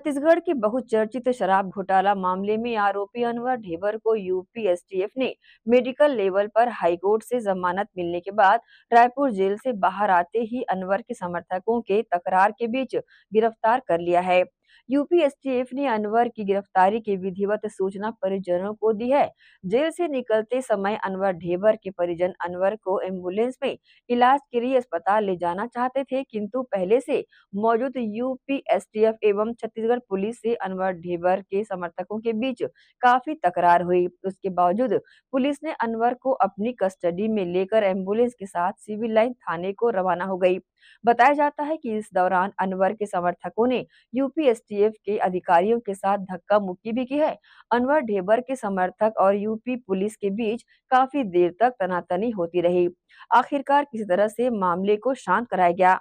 छत्तीसगढ़ के बहुचर्चित शराब घोटाला मामले में आरोपी अनवर ढेबर को यूपी एसटीएफ ने मेडिकल लेवल पर हाईकोर्ट से जमानत मिलने के बाद रायपुर जेल से बाहर आते ही अनवर के समर्थकों के तकरार के बीच गिरफ्तार कर लिया है यूपीएसटीएफ ने अनवर की गिरफ्तारी की विधिवत सूचना परिजनों को दी है जेल से निकलते समय अनवर ढेबर के परिजन अनवर को एम्बुलेंस में इलाज के लिए अस्पताल ले जाना चाहते थे किंतु पहले से मौजूद यूपीएसटीएफ एवं छत्तीसगढ़ पुलिस से अनवर ढेबर के समर्थकों के बीच काफी तकरार हुई उसके बावजूद पुलिस ने अनवर को अपनी कस्टडी में लेकर एम्बुलेंस के साथ सिविल लाइन थाने को रवाना हो गई बताया जाता है कि इस दौरान अनवर के समर्थकों ने यूपीएस एसटीएफ के अधिकारियों के साथ धक्का मुक्की भी की है अनवर ढेबर के समर्थक और यूपी पुलिस के बीच काफी देर तक तनातनी होती रही आखिरकार किसी तरह से मामले को शांत कराया गया